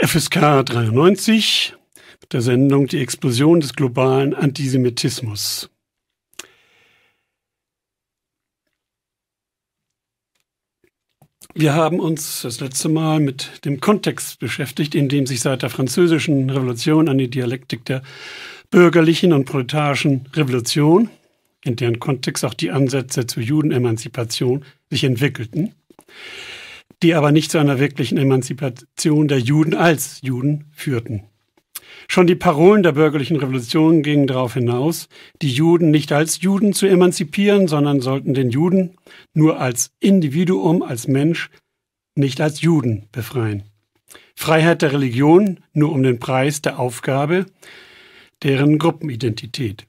FSK 93 mit der Sendung Die Explosion des globalen Antisemitismus. Wir haben uns das letzte Mal mit dem Kontext beschäftigt, in dem sich seit der französischen Revolution eine Dialektik der bürgerlichen und proletarischen Revolution, in deren Kontext auch die Ansätze zur Judenemanzipation sich entwickelten, die aber nicht zu einer wirklichen Emanzipation der Juden als Juden führten. Schon die Parolen der bürgerlichen Revolution gingen darauf hinaus, die Juden nicht als Juden zu emanzipieren, sondern sollten den Juden nur als Individuum, als Mensch, nicht als Juden befreien. Freiheit der Religion nur um den Preis der Aufgabe, deren Gruppenidentität.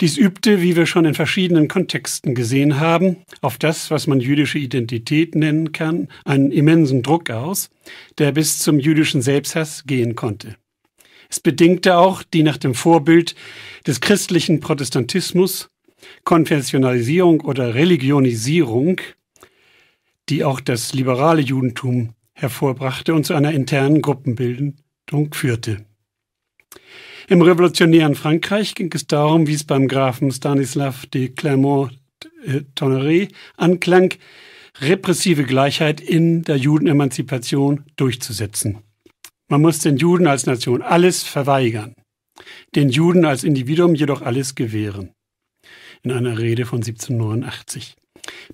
Dies übte, wie wir schon in verschiedenen Kontexten gesehen haben, auf das, was man jüdische Identität nennen kann, einen immensen Druck aus, der bis zum jüdischen Selbsthass gehen konnte. Es bedingte auch die nach dem Vorbild des christlichen Protestantismus Konfessionalisierung oder Religionisierung, die auch das liberale Judentum hervorbrachte und zu einer internen Gruppenbildung führte. Im revolutionären Frankreich ging es darum, wie es beim Grafen Stanislav de Clermont-Tonnerre anklang, repressive Gleichheit in der Judenemanzipation durchzusetzen. Man muss den Juden als Nation alles verweigern, den Juden als Individuum jedoch alles gewähren. In einer Rede von 1789.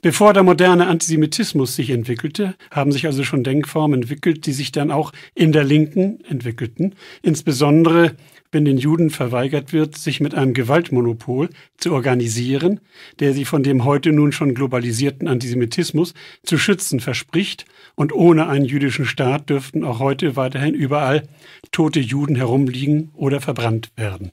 Bevor der moderne Antisemitismus sich entwickelte, haben sich also schon Denkformen entwickelt, die sich dann auch in der Linken entwickelten, insbesondere wenn den Juden verweigert wird, sich mit einem Gewaltmonopol zu organisieren, der sie von dem heute nun schon globalisierten Antisemitismus zu schützen verspricht, und ohne einen jüdischen Staat dürften auch heute weiterhin überall tote Juden herumliegen oder verbrannt werden.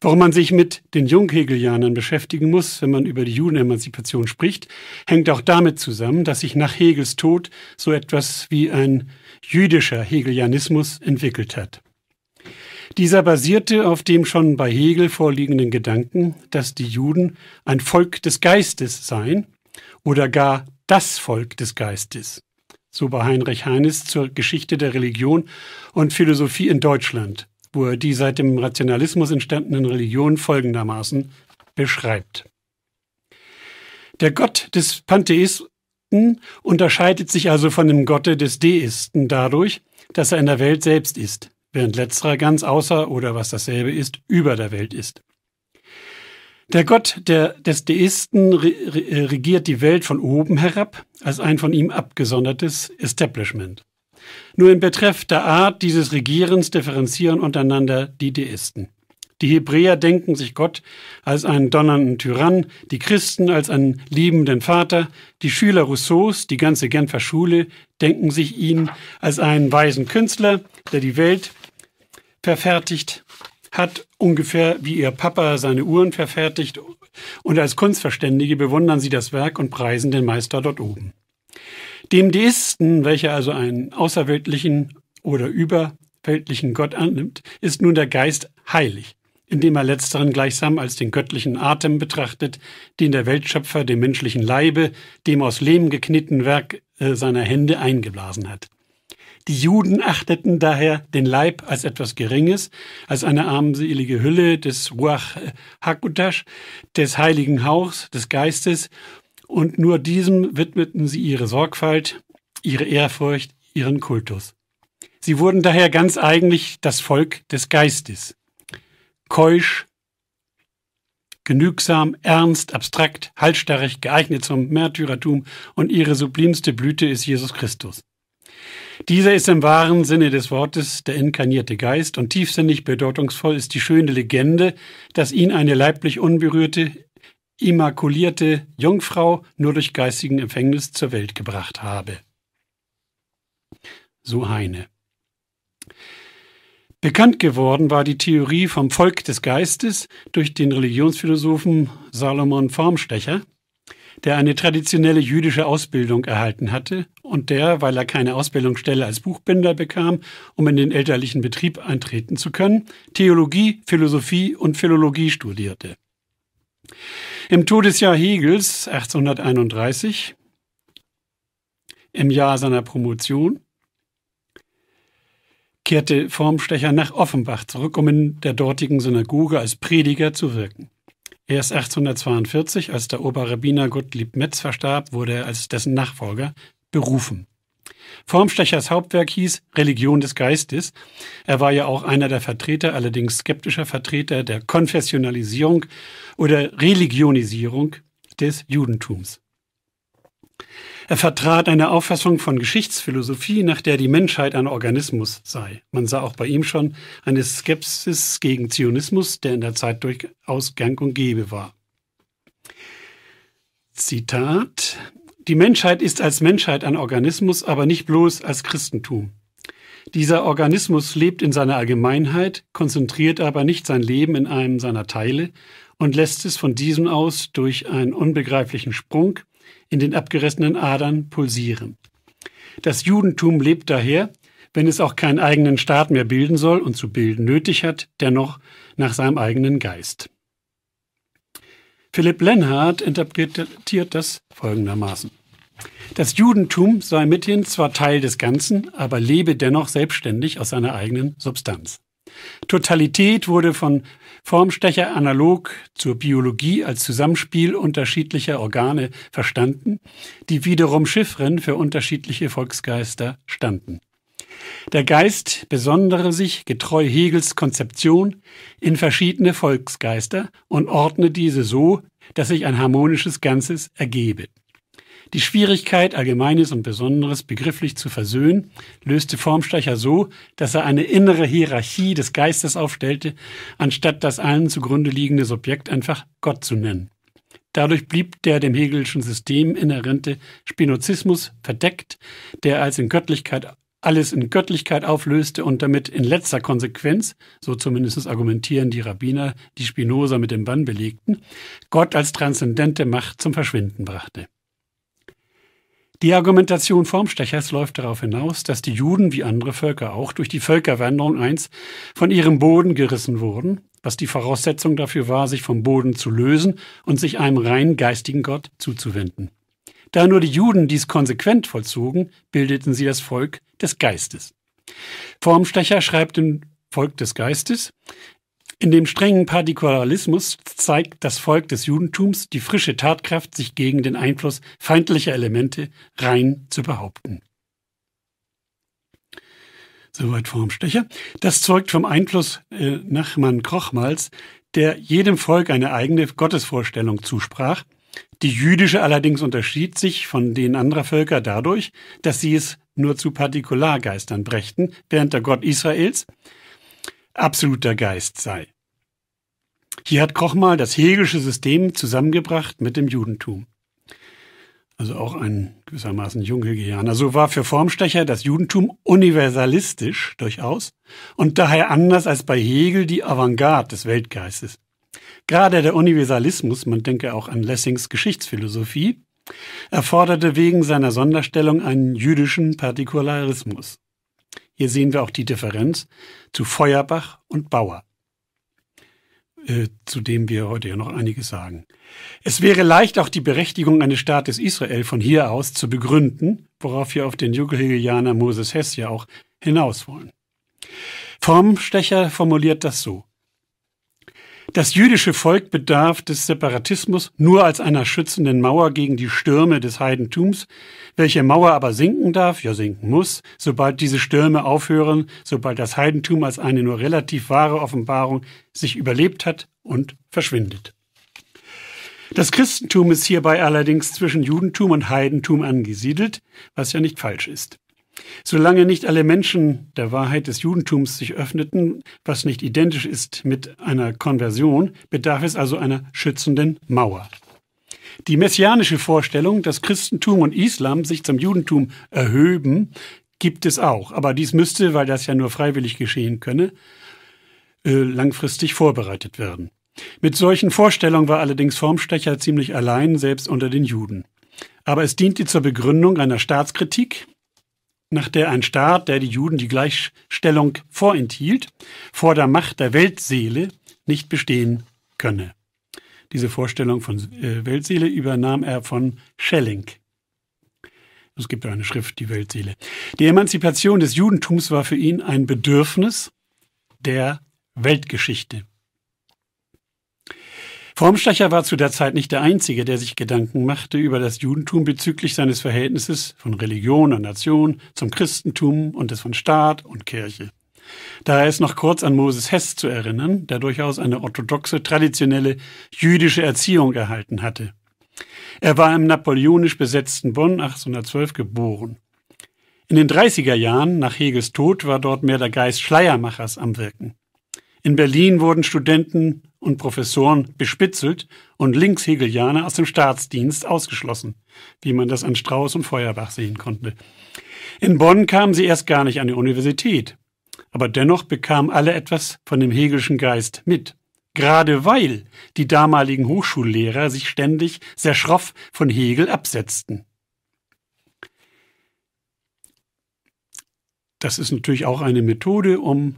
Warum man sich mit den Junghegelianern beschäftigen muss, wenn man über die Judenemanzipation spricht, hängt auch damit zusammen, dass sich nach Hegels Tod so etwas wie ein jüdischer Hegelianismus entwickelt hat. Dieser basierte auf dem schon bei Hegel vorliegenden Gedanken, dass die Juden ein Volk des Geistes seien oder gar das Volk des Geistes. So bei Heinrich Heines zur Geschichte der Religion und Philosophie in Deutschland die seit dem Rationalismus entstandenen Religionen folgendermaßen beschreibt. Der Gott des Pantheisten unterscheidet sich also von dem Gotte des Deisten dadurch, dass er in der Welt selbst ist, während letzterer ganz außer oder was dasselbe ist, über der Welt ist. Der Gott der, des Deisten re, re, regiert die Welt von oben herab als ein von ihm abgesondertes Establishment. Nur in Betreff der Art dieses Regierens differenzieren untereinander die Deisten. Die Hebräer denken sich Gott als einen donnernden Tyrann, die Christen als einen liebenden Vater, die Schüler Rousseaus, die ganze Genfer Schule, denken sich ihn als einen weisen Künstler, der die Welt verfertigt hat, ungefähr wie ihr Papa seine Uhren verfertigt, und als Kunstverständige bewundern sie das Werk und preisen den Meister dort oben. Dem Deisten, welcher also einen außerweltlichen oder überweltlichen Gott annimmt, ist nun der Geist heilig, indem er letzteren gleichsam als den göttlichen Atem betrachtet, den der Weltschöpfer dem menschlichen Leibe, dem aus Lehm gekneten Werk äh, seiner Hände eingeblasen hat. Die Juden achteten daher den Leib als etwas Geringes, als eine armselige Hülle des Ruach Hakutash, des heiligen Hauchs, des Geistes und nur diesem widmeten sie ihre Sorgfalt, ihre Ehrfurcht, ihren Kultus. Sie wurden daher ganz eigentlich das Volk des Geistes. Keusch, genügsam, ernst, abstrakt, halsstarrig, geeignet zum Märtyrertum und ihre sublimste Blüte ist Jesus Christus. Dieser ist im wahren Sinne des Wortes der inkarnierte Geist und tiefsinnig bedeutungsvoll ist die schöne Legende, dass ihn eine leiblich unberührte, immakulierte Jungfrau nur durch geistigen Empfängnis zur Welt gebracht habe. So Heine. Bekannt geworden war die Theorie vom Volk des Geistes durch den Religionsphilosophen Salomon Formstecher, der eine traditionelle jüdische Ausbildung erhalten hatte und der, weil er keine Ausbildungsstelle als Buchbinder bekam, um in den elterlichen Betrieb eintreten zu können, Theologie, Philosophie und Philologie studierte. Im Todesjahr Hegels 1831, im Jahr seiner Promotion, kehrte Formstecher nach Offenbach zurück, um in der dortigen Synagoge als Prediger zu wirken. Erst 1842, als der Oberrabbiner Gottlieb Metz verstarb, wurde er als dessen Nachfolger berufen. Formstechers Hauptwerk hieß Religion des Geistes. Er war ja auch einer der Vertreter, allerdings skeptischer Vertreter der Konfessionalisierung oder Religionisierung des Judentums. Er vertrat eine Auffassung von Geschichtsphilosophie, nach der die Menschheit ein Organismus sei. Man sah auch bei ihm schon eine Skepsis gegen Zionismus, der in der Zeit durchaus gang und gäbe war. Zitat, die Menschheit ist als Menschheit ein Organismus, aber nicht bloß als Christentum. Dieser Organismus lebt in seiner Allgemeinheit, konzentriert aber nicht sein Leben in einem seiner Teile und lässt es von diesem aus durch einen unbegreiflichen Sprung in den abgerissenen Adern pulsieren. Das Judentum lebt daher, wenn es auch keinen eigenen Staat mehr bilden soll und zu bilden nötig hat, dennoch nach seinem eigenen Geist. Philipp Lenhardt interpretiert das folgendermaßen. Das Judentum sei mithin zwar Teil des Ganzen, aber lebe dennoch selbstständig aus seiner eigenen Substanz. Totalität wurde von Formstecher analog zur Biologie als Zusammenspiel unterschiedlicher Organe verstanden, die wiederum Chiffren für unterschiedliche Volksgeister standen. Der Geist besondere sich, getreu Hegels Konzeption, in verschiedene Volksgeister und ordne diese so, dass sich ein harmonisches Ganzes ergebe. Die Schwierigkeit, Allgemeines und Besonderes begrifflich zu versöhnen, löste Formstecher so, dass er eine innere Hierarchie des Geistes aufstellte, anstatt das allen zugrunde liegende Subjekt einfach Gott zu nennen. Dadurch blieb der dem hegelischen System inhärente Spinozismus verdeckt, der als in Göttlichkeit alles in Göttlichkeit auflöste und damit in letzter Konsequenz, so zumindest argumentieren die Rabbiner, die Spinoza mit dem Bann belegten, Gott als transzendente Macht zum Verschwinden brachte. Die Argumentation Formstechers läuft darauf hinaus, dass die Juden wie andere Völker auch durch die Völkerwanderung einst von ihrem Boden gerissen wurden, was die Voraussetzung dafür war, sich vom Boden zu lösen und sich einem rein geistigen Gott zuzuwenden. Da nur die Juden dies konsequent vollzogen, bildeten sie das Volk des Geistes. Formstecher schreibt im Volk des Geistes, in dem strengen Partikularismus zeigt das Volk des Judentums die frische Tatkraft, sich gegen den Einfluss feindlicher Elemente rein zu behaupten. Soweit Formstecher. Das zeugt vom Einfluss äh, Nachmann Krochmals, der jedem Volk eine eigene Gottesvorstellung zusprach – die jüdische allerdings unterschied sich von denen anderer Völker dadurch, dass sie es nur zu Partikulargeistern brächten, während der Gott Israels absoluter Geist sei. Hier hat Koch mal das hegelische System zusammengebracht mit dem Judentum. Also auch ein gewissermaßen Junghegelianer. So war für Formstecher das Judentum universalistisch durchaus und daher anders als bei Hegel die Avantgarde des Weltgeistes. Gerade der Universalismus, man denke auch an Lessings Geschichtsphilosophie, erforderte wegen seiner Sonderstellung einen jüdischen Partikularismus. Hier sehen wir auch die Differenz zu Feuerbach und Bauer, äh, zu dem wir heute ja noch einiges sagen. Es wäre leicht, auch die Berechtigung eines Staates Israel von hier aus zu begründen, worauf wir auf den Jugendhegelianer Moses Hess ja auch hinaus wollen. Formstecher formuliert das so. Das jüdische Volk bedarf des Separatismus nur als einer schützenden Mauer gegen die Stürme des Heidentums, welche Mauer aber sinken darf, ja sinken muss, sobald diese Stürme aufhören, sobald das Heidentum als eine nur relativ wahre Offenbarung sich überlebt hat und verschwindet. Das Christentum ist hierbei allerdings zwischen Judentum und Heidentum angesiedelt, was ja nicht falsch ist. Solange nicht alle Menschen der Wahrheit des Judentums sich öffneten, was nicht identisch ist mit einer Konversion, bedarf es also einer schützenden Mauer. Die messianische Vorstellung, dass Christentum und Islam sich zum Judentum erhöben, gibt es auch. Aber dies müsste, weil das ja nur freiwillig geschehen könne, äh, langfristig vorbereitet werden. Mit solchen Vorstellungen war allerdings Formstecher ziemlich allein, selbst unter den Juden. Aber es diente zur Begründung einer Staatskritik, nach der ein Staat, der die Juden die Gleichstellung vorenthielt, vor der Macht der Weltseele nicht bestehen könne. Diese Vorstellung von äh, Weltseele übernahm er von Schelling. Es gibt eine Schrift, die Weltseele. Die Emanzipation des Judentums war für ihn ein Bedürfnis der Weltgeschichte. Formstecher war zu der Zeit nicht der Einzige, der sich Gedanken machte über das Judentum bezüglich seines Verhältnisses von Religion und Nation zum Christentum und des von Staat und Kirche. Daher ist noch kurz an Moses Hess zu erinnern, der durchaus eine orthodoxe, traditionelle jüdische Erziehung erhalten hatte. Er war im napoleonisch besetzten Bonn 1812 geboren. In den 30er Jahren nach Hegels Tod war dort mehr der Geist Schleiermachers am Wirken. In Berlin wurden Studenten und Professoren bespitzelt und Linkshegelianer aus dem Staatsdienst ausgeschlossen, wie man das an Strauß und Feuerbach sehen konnte. In Bonn kamen sie erst gar nicht an die Universität, aber dennoch bekamen alle etwas von dem hegelischen Geist mit. Gerade weil die damaligen Hochschullehrer sich ständig sehr schroff von Hegel absetzten. Das ist natürlich auch eine Methode, um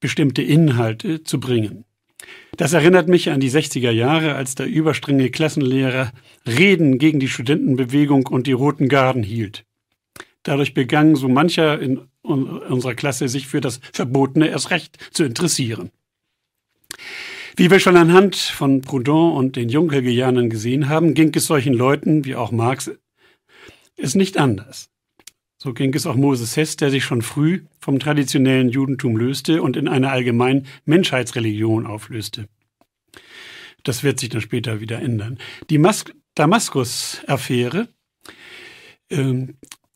bestimmte Inhalte äh, zu bringen. Das erinnert mich an die 60er Jahre, als der überstrenge Klassenlehrer Reden gegen die Studentenbewegung und die Roten Garden hielt. Dadurch begann so mancher in unserer Klasse, sich für das Verbotene erst recht zu interessieren. Wie wir schon anhand von Proudhon und den Junkergejanern gesehen haben, ging es solchen Leuten, wie auch Marx, es nicht anders. So ging es auch Moses Hess, der sich schon früh vom traditionellen Judentum löste und in eine allgemein Menschheitsreligion auflöste. Das wird sich dann später wieder ändern. Die Damaskus-Affäre, ähm,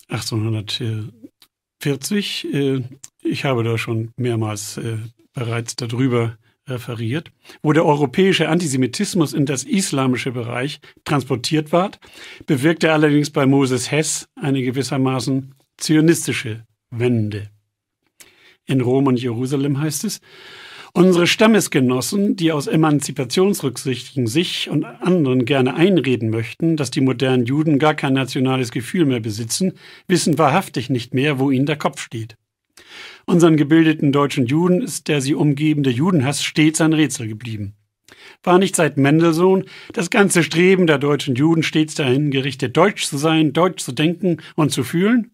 1840, äh, ich habe da schon mehrmals äh, bereits darüber referiert, wo der europäische Antisemitismus in das islamische Bereich transportiert ward, bewirkte allerdings bei Moses Hess eine gewissermaßen zionistische Wende. In Rom und Jerusalem heißt es, Unsere Stammesgenossen, die aus Emanzipationsrücksichtigen sich und anderen gerne einreden möchten, dass die modernen Juden gar kein nationales Gefühl mehr besitzen, wissen wahrhaftig nicht mehr, wo ihnen der Kopf steht. Unseren gebildeten deutschen Juden ist der sie umgebende Judenhass stets ein Rätsel geblieben. War nicht seit Mendelssohn das ganze Streben der deutschen Juden stets dahin gerichtet, deutsch zu sein, deutsch zu denken und zu fühlen?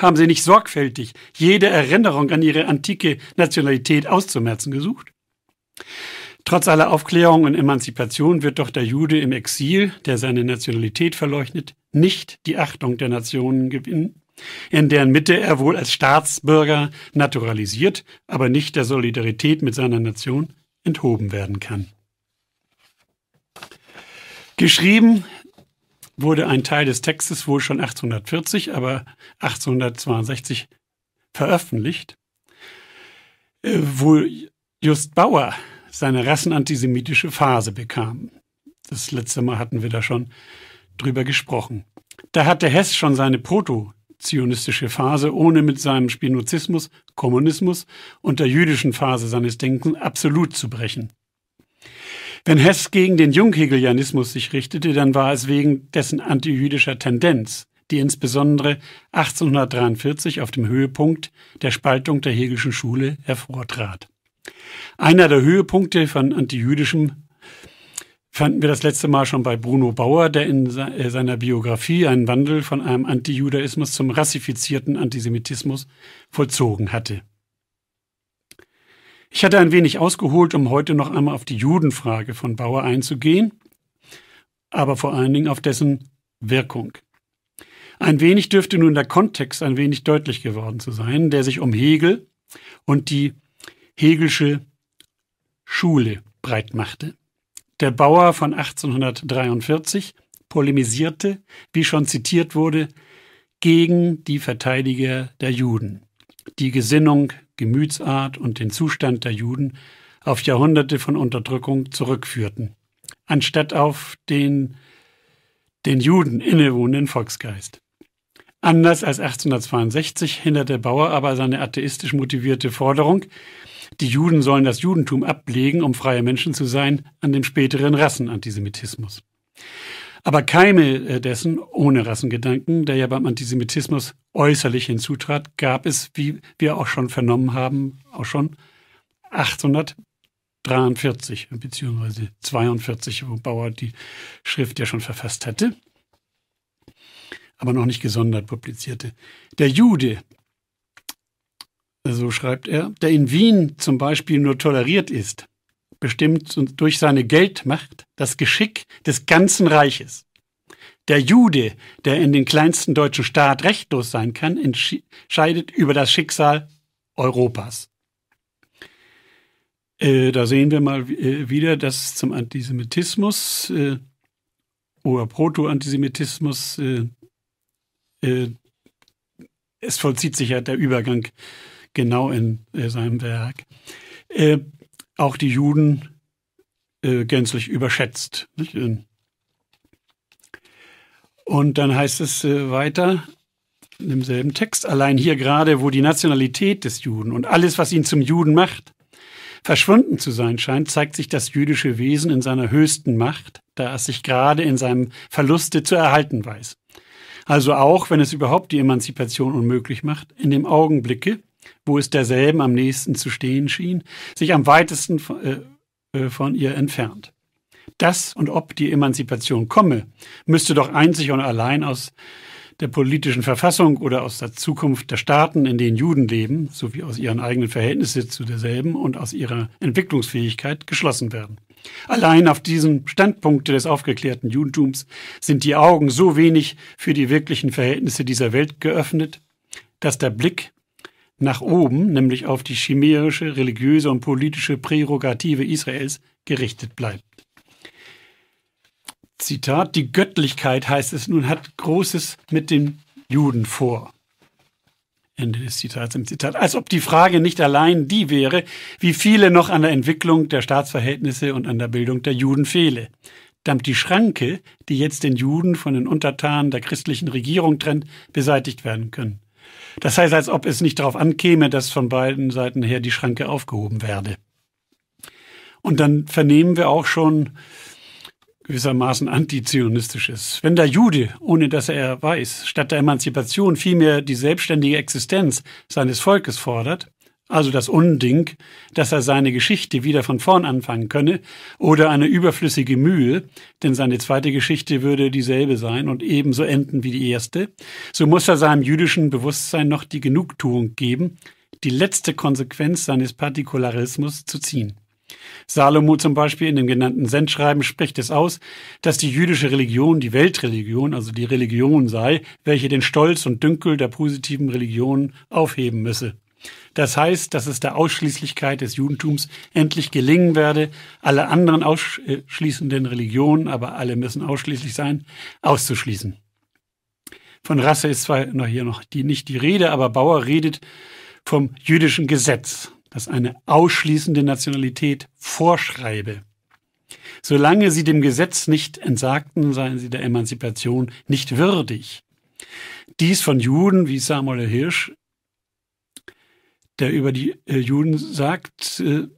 Haben sie nicht sorgfältig jede Erinnerung an ihre antike Nationalität auszumerzen gesucht? Trotz aller Aufklärung und Emanzipation wird doch der Jude im Exil, der seine Nationalität verleugnet, nicht die Achtung der Nationen gewinnen, in deren Mitte er wohl als Staatsbürger naturalisiert, aber nicht der Solidarität mit seiner Nation enthoben werden kann. Geschrieben wurde ein Teil des Textes wohl schon 1840, aber 1862 veröffentlicht, äh, wo Just Bauer seine rassenantisemitische Phase bekam. Das letzte Mal hatten wir da schon drüber gesprochen. Da hatte Hess schon seine Proto- zionistische Phase, ohne mit seinem Spinozismus, Kommunismus und der jüdischen Phase seines Denkens absolut zu brechen. Wenn Hess gegen den Junghegelianismus sich richtete, dann war es wegen dessen antijüdischer Tendenz, die insbesondere 1843 auf dem Höhepunkt der Spaltung der Hegelschen Schule hervortrat. Einer der Höhepunkte von antijüdischem fanden wir das letzte Mal schon bei Bruno Bauer, der in äh, seiner Biografie einen Wandel von einem Antijudaismus zum rassifizierten Antisemitismus vollzogen hatte. Ich hatte ein wenig ausgeholt, um heute noch einmal auf die Judenfrage von Bauer einzugehen, aber vor allen Dingen auf dessen Wirkung. Ein wenig dürfte nun der Kontext ein wenig deutlich geworden zu sein, der sich um Hegel und die Hegelsche Schule breitmachte. machte. Der Bauer von 1843 polemisierte, wie schon zitiert wurde, gegen die Verteidiger der Juden, die Gesinnung, Gemütsart und den Zustand der Juden auf Jahrhunderte von Unterdrückung zurückführten, anstatt auf den den Juden innewohnenden Volksgeist. Anders als 1862 hinderte Bauer aber seine atheistisch motivierte Forderung, die Juden sollen das Judentum ablegen, um freie Menschen zu sein, an dem späteren Rassenantisemitismus. Aber Keime äh, dessen, ohne Rassengedanken, der ja beim Antisemitismus äußerlich hinzutrat, gab es, wie wir auch schon vernommen haben, auch schon 843 bzw. 42, wo Bauer die Schrift ja schon verfasst hatte, aber noch nicht gesondert publizierte. Der Jude, so schreibt er, der in Wien zum Beispiel nur toleriert ist, bestimmt durch seine Geldmacht das Geschick des ganzen Reiches. Der Jude, der in den kleinsten deutschen Staat rechtlos sein kann, entscheidet über das Schicksal Europas. Äh, da sehen wir mal äh, wieder, dass zum Antisemitismus äh, oder Proto-Antisemitismus äh, äh, es vollzieht sich ja der Übergang genau in äh, seinem Werk, äh, auch die Juden äh, gänzlich überschätzt. Nicht? Und dann heißt es äh, weiter in demselben Text, allein hier gerade, wo die Nationalität des Juden und alles, was ihn zum Juden macht, verschwunden zu sein scheint, zeigt sich das jüdische Wesen in seiner höchsten Macht, da es sich gerade in seinem Verluste zu erhalten weiß. Also auch, wenn es überhaupt die Emanzipation unmöglich macht, in dem Augenblicke, wo es derselben am nächsten zu stehen schien, sich am weitesten von, äh, äh, von ihr entfernt. Das und ob die Emanzipation komme, müsste doch einzig und allein aus der politischen Verfassung oder aus der Zukunft der Staaten, in denen Juden leben, sowie aus ihren eigenen Verhältnissen zu derselben und aus ihrer Entwicklungsfähigkeit geschlossen werden. Allein auf diesem Standpunkt des aufgeklärten Judentums sind die Augen so wenig für die wirklichen Verhältnisse dieser Welt geöffnet, dass der Blick nach oben, nämlich auf die chimärische, religiöse und politische Prärogative Israels gerichtet bleibt. Zitat, die Göttlichkeit heißt es nun, hat Großes mit den Juden vor. Ende des Zitats im Zitat. Als ob die Frage nicht allein die wäre, wie viele noch an der Entwicklung der Staatsverhältnisse und an der Bildung der Juden fehle. Damit die Schranke, die jetzt den Juden von den Untertanen der christlichen Regierung trennt, beseitigt werden können. Das heißt, als ob es nicht darauf ankäme, dass von beiden Seiten her die Schranke aufgehoben werde. Und dann vernehmen wir auch schon gewissermaßen antizionistisches. Wenn der Jude, ohne dass er weiß, statt der Emanzipation vielmehr die selbstständige Existenz seines Volkes fordert, also das Unding, dass er seine Geschichte wieder von vorn anfangen könne, oder eine überflüssige Mühe, denn seine zweite Geschichte würde dieselbe sein und ebenso enden wie die erste, so muss er seinem jüdischen Bewusstsein noch die Genugtuung geben, die letzte Konsequenz seines Partikularismus zu ziehen. Salomo zum Beispiel in dem genannten Sendschreiben spricht es aus, dass die jüdische Religion die Weltreligion, also die Religion sei, welche den Stolz und Dünkel der positiven Religion aufheben müsse. Das heißt, dass es der Ausschließlichkeit des Judentums endlich gelingen werde, alle anderen ausschließenden Religionen, aber alle müssen ausschließlich sein, auszuschließen. Von Rasse ist zwar noch hier noch die, nicht die Rede, aber Bauer redet vom jüdischen Gesetz, das eine ausschließende Nationalität vorschreibe. Solange sie dem Gesetz nicht entsagten, seien sie der Emanzipation nicht würdig. Dies von Juden wie Samuel Hirsch der über die äh, Juden sagt äh,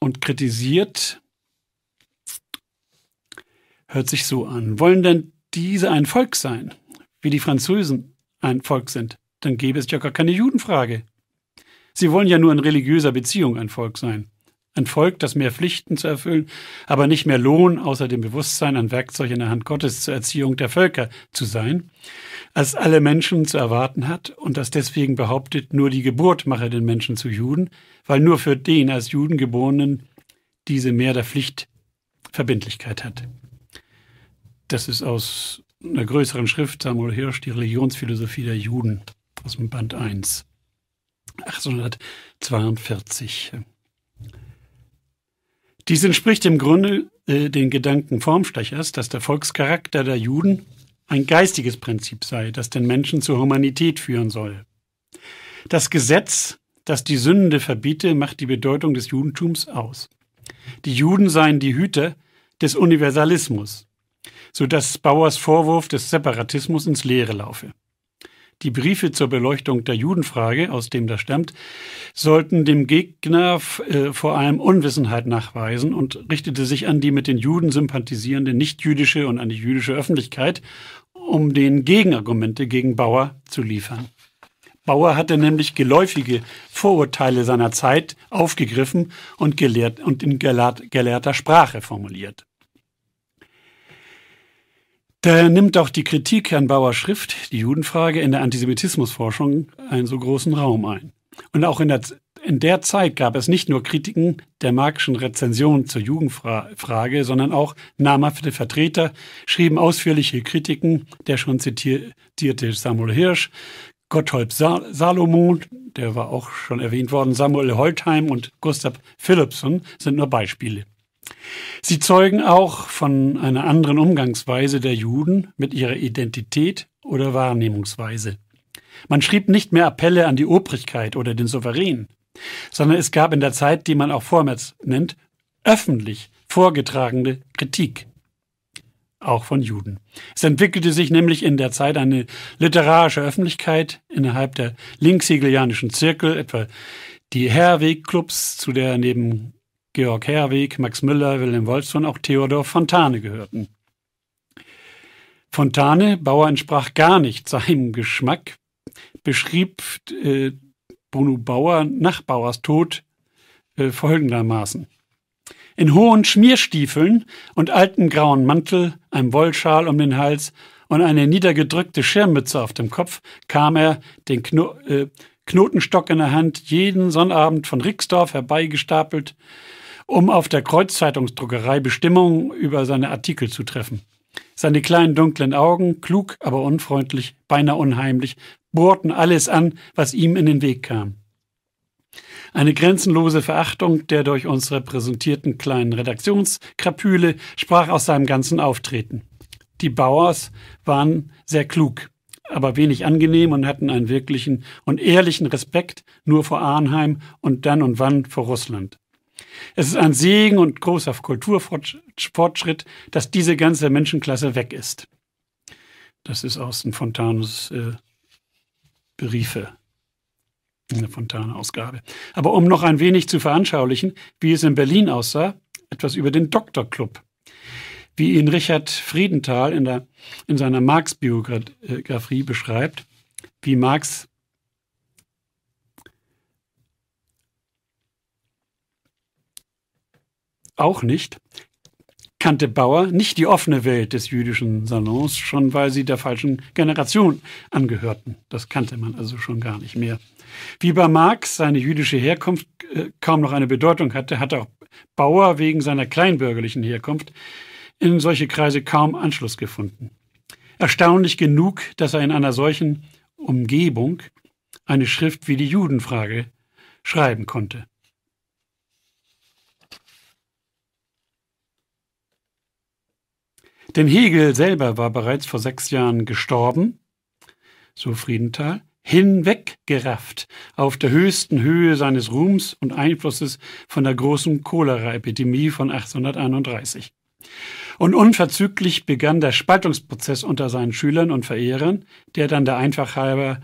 und kritisiert, hört sich so an. Wollen denn diese ein Volk sein, wie die Franzosen ein Volk sind? Dann gäbe es ja gar keine Judenfrage. Sie wollen ja nur in religiöser Beziehung ein Volk sein. Ein Volk, das mehr Pflichten zu erfüllen, aber nicht mehr Lohn außer dem Bewusstsein, ein Werkzeug in der Hand Gottes zur Erziehung der Völker zu sein, als alle Menschen zu erwarten hat und das deswegen behauptet, nur die Geburt mache den Menschen zu Juden, weil nur für den als Juden geborenen diese mehr der Pflicht Verbindlichkeit hat. Das ist aus einer größeren Schrift Samuel Hirsch, die Religionsphilosophie der Juden aus dem Band 1, 1842. Dies entspricht im Grunde äh, den Gedanken Formstechers, dass der Volkscharakter der Juden ein geistiges Prinzip sei, das den Menschen zur Humanität führen soll. Das Gesetz, das die Sünde verbiete, macht die Bedeutung des Judentums aus. Die Juden seien die Hüter des Universalismus, so dass Bauers Vorwurf des Separatismus ins Leere laufe die Briefe zur Beleuchtung der Judenfrage, aus dem das stammt, sollten dem Gegner äh, vor allem Unwissenheit nachweisen und richtete sich an die mit den Juden sympathisierende nichtjüdische und an die jüdische Öffentlichkeit, um den Gegenargumente gegen Bauer zu liefern. Bauer hatte nämlich geläufige Vorurteile seiner Zeit aufgegriffen und, gelehrt, und in gelehrter Sprache formuliert. Da nimmt auch die Kritik an Bauer Schrift, die Judenfrage, in der Antisemitismusforschung einen so großen Raum ein. Und auch in der, in der Zeit gab es nicht nur Kritiken der marxischen Rezension zur Jugendfrage, sondern auch namhafte Vertreter schrieben ausführliche Kritiken, der schon zitierte Samuel Hirsch, Gotthold Salomon, der war auch schon erwähnt worden, Samuel Holtheim und Gustav Philipson sind nur Beispiele. Sie zeugen auch von einer anderen Umgangsweise der Juden mit ihrer Identität oder Wahrnehmungsweise. Man schrieb nicht mehr Appelle an die Obrigkeit oder den Souverän, sondern es gab in der Zeit, die man auch vormärz nennt, öffentlich vorgetragene Kritik, auch von Juden. Es entwickelte sich nämlich in der Zeit eine literarische Öffentlichkeit innerhalb der linkshegelianischen Zirkel, etwa die Herweg-Clubs, zu der neben Georg Herweg, Max Müller, Wilhelm Wolfson, auch Theodor Fontane gehörten. Fontane, Bauer entsprach gar nicht seinem Geschmack, beschrieb äh, Bruno Bauer nach Bauers Tod äh, folgendermaßen. In hohen Schmierstiefeln und alten grauen Mantel, einem Wollschal um den Hals und eine niedergedrückte Schirmmütze auf dem Kopf kam er, den Kno äh, Knotenstock in der Hand, jeden Sonnabend von Rixdorf herbeigestapelt um auf der Kreuzzeitungsdruckerei Bestimmungen über seine Artikel zu treffen. Seine kleinen dunklen Augen, klug, aber unfreundlich, beinahe unheimlich, bohrten alles an, was ihm in den Weg kam. Eine grenzenlose Verachtung der durch uns repräsentierten kleinen Redaktionskrapüle sprach aus seinem ganzen Auftreten. Die Bauers waren sehr klug, aber wenig angenehm und hatten einen wirklichen und ehrlichen Respekt nur vor Arnheim und dann und wann vor Russland. Es ist ein Segen und großer Kulturfortschritt, dass diese ganze Menschenklasse weg ist. Das ist aus dem Fontanus äh, Briefe, eine Fontane-Ausgabe. Aber um noch ein wenig zu veranschaulichen, wie es in Berlin aussah, etwas über den Doktorclub. Wie ihn Richard Friedenthal in, der, in seiner Marx-Biografie beschreibt, wie Marx auch nicht, kannte Bauer nicht die offene Welt des jüdischen Salons, schon weil sie der falschen Generation angehörten. Das kannte man also schon gar nicht mehr. Wie bei Marx seine jüdische Herkunft äh, kaum noch eine Bedeutung hatte, hatte auch Bauer wegen seiner kleinbürgerlichen Herkunft in solche Kreise kaum Anschluss gefunden. Erstaunlich genug, dass er in einer solchen Umgebung eine Schrift wie die Judenfrage schreiben konnte. Denn Hegel selber war bereits vor sechs Jahren gestorben, so Friedenthal, hinweggerafft auf der höchsten Höhe seines Ruhms und Einflusses von der großen Cholera-Epidemie von 1831. Und unverzüglich begann der Spaltungsprozess unter seinen Schülern und Verehrern, der dann der Einfachhalber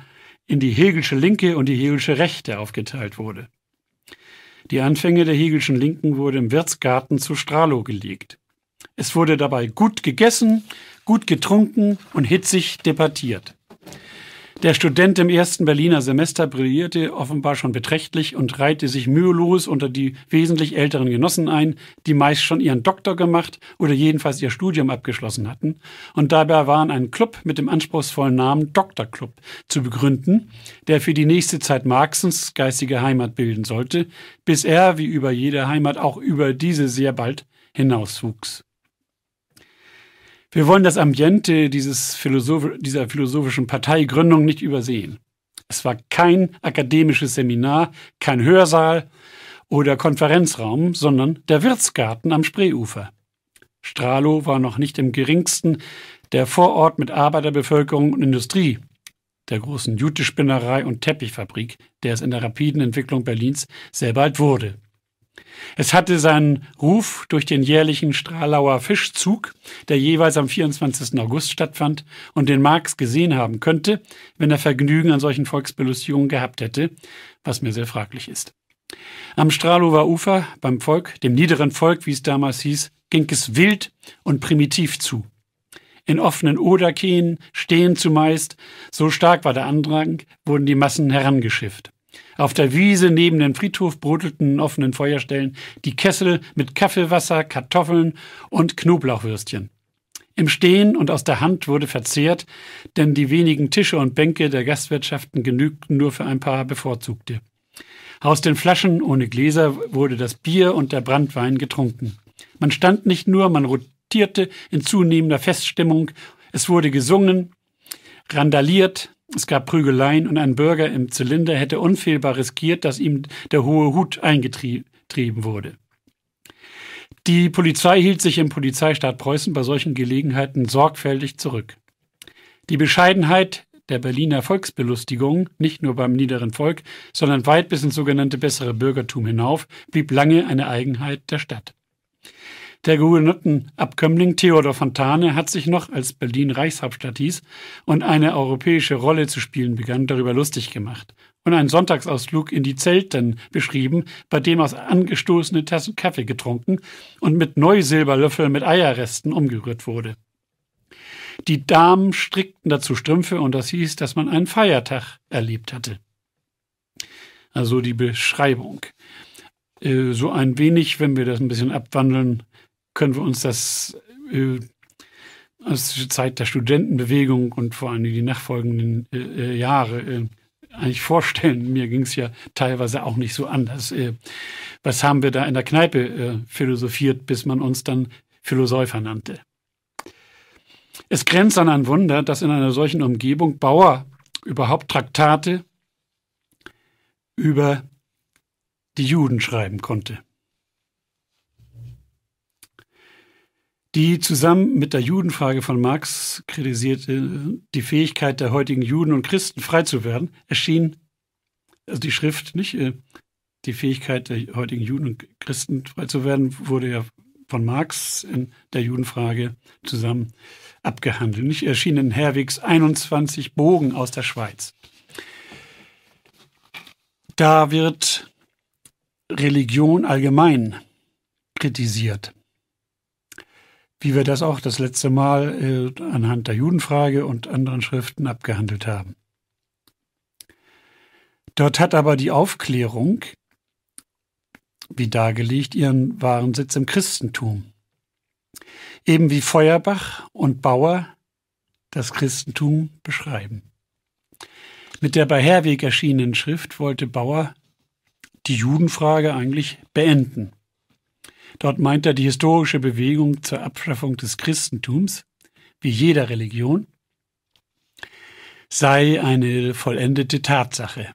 in die Hegelsche Linke und die Hegelsche Rechte aufgeteilt wurde. Die Anfänge der Hegelschen Linken wurden im Wirtsgarten zu Stralow gelegt. Es wurde dabei gut gegessen, gut getrunken und hitzig debattiert. Der Student im ersten Berliner Semester brillierte offenbar schon beträchtlich und reihte sich mühelos unter die wesentlich älteren Genossen ein, die meist schon ihren Doktor gemacht oder jedenfalls ihr Studium abgeschlossen hatten und dabei waren ein Club mit dem anspruchsvollen Namen Doktorclub zu begründen, der für die nächste Zeit Marxens geistige Heimat bilden sollte, bis er, wie über jede Heimat, auch über diese sehr bald hinauswuchs. Wir wollen das Ambiente dieses Philosoph dieser philosophischen Parteigründung nicht übersehen. Es war kein akademisches Seminar, kein Hörsaal oder Konferenzraum, sondern der Wirtsgarten am Spreeufer. Stralow war noch nicht im geringsten der Vorort mit Arbeiterbevölkerung und Industrie, der großen Jutespinnerei und Teppichfabrik, der es in der rapiden Entwicklung Berlins sehr bald wurde. Es hatte seinen Ruf durch den jährlichen Stralauer Fischzug, der jeweils am 24. August stattfand und den Marx gesehen haben könnte, wenn er Vergnügen an solchen Volksbelustigungen gehabt hätte, was mir sehr fraglich ist. Am Stralower Ufer, beim Volk, dem niederen Volk, wie es damals hieß, ging es wild und primitiv zu. In offenen Oderkehnen stehen zumeist, so stark war der Andrang, wurden die Massen herangeschifft. Auf der Wiese neben dem Friedhof brodelten in offenen Feuerstellen die Kessel mit Kaffeewasser, Kartoffeln und Knoblauchwürstchen. Im Stehen und aus der Hand wurde verzehrt, denn die wenigen Tische und Bänke der Gastwirtschaften genügten nur für ein paar Bevorzugte. Aus den Flaschen ohne Gläser wurde das Bier und der Brandwein getrunken. Man stand nicht nur, man rotierte in zunehmender Feststimmung. Es wurde gesungen, randaliert, es gab Prügeleien und ein Bürger im Zylinder hätte unfehlbar riskiert, dass ihm der hohe Hut eingetrieben wurde. Die Polizei hielt sich im Polizeistaat Preußen bei solchen Gelegenheiten sorgfältig zurück. Die Bescheidenheit der Berliner Volksbelustigung, nicht nur beim niederen Volk, sondern weit bis ins sogenannte bessere Bürgertum hinauf, blieb lange eine Eigenheit der Stadt. Der Hugenottenabkömmling Theodor Fontane hat sich noch, als Berlin Reichshauptstadt hieß und eine europäische Rolle zu spielen begann, darüber lustig gemacht und einen Sonntagsausflug in die Zelten beschrieben, bei dem aus angestoßene Tassen Kaffee getrunken und mit Neusilberlöffeln mit Eierresten umgerührt wurde. Die Damen strickten dazu Strümpfe und das hieß, dass man einen Feiertag erlebt hatte. Also die Beschreibung. Äh, so ein wenig, wenn wir das ein bisschen abwandeln, können wir uns das äh, aus der Zeit der Studentenbewegung und vor allem die nachfolgenden äh, äh, Jahre äh, eigentlich vorstellen. Mir ging es ja teilweise auch nicht so anders. Äh, was haben wir da in der Kneipe äh, philosophiert, bis man uns dann Philosopher nannte? Es grenzt an ein Wunder, dass in einer solchen Umgebung Bauer überhaupt Traktate über die Juden schreiben konnte. die zusammen mit der Judenfrage von Marx kritisierte, die Fähigkeit der heutigen Juden und Christen frei zu werden, erschien, also die Schrift, nicht? Äh, die Fähigkeit der heutigen Juden und Christen frei zu werden, wurde ja von Marx in der Judenfrage zusammen abgehandelt. Nicht erschien in Herwigs 21 Bogen aus der Schweiz. Da wird Religion allgemein kritisiert wie wir das auch das letzte Mal äh, anhand der Judenfrage und anderen Schriften abgehandelt haben. Dort hat aber die Aufklärung, wie dargelegt, ihren wahren Sitz im Christentum. Eben wie Feuerbach und Bauer das Christentum beschreiben. Mit der bei Herweg erschienenen Schrift wollte Bauer die Judenfrage eigentlich beenden. Dort meint er die historische Bewegung zur Abschaffung des Christentums, wie jeder Religion, sei eine vollendete Tatsache.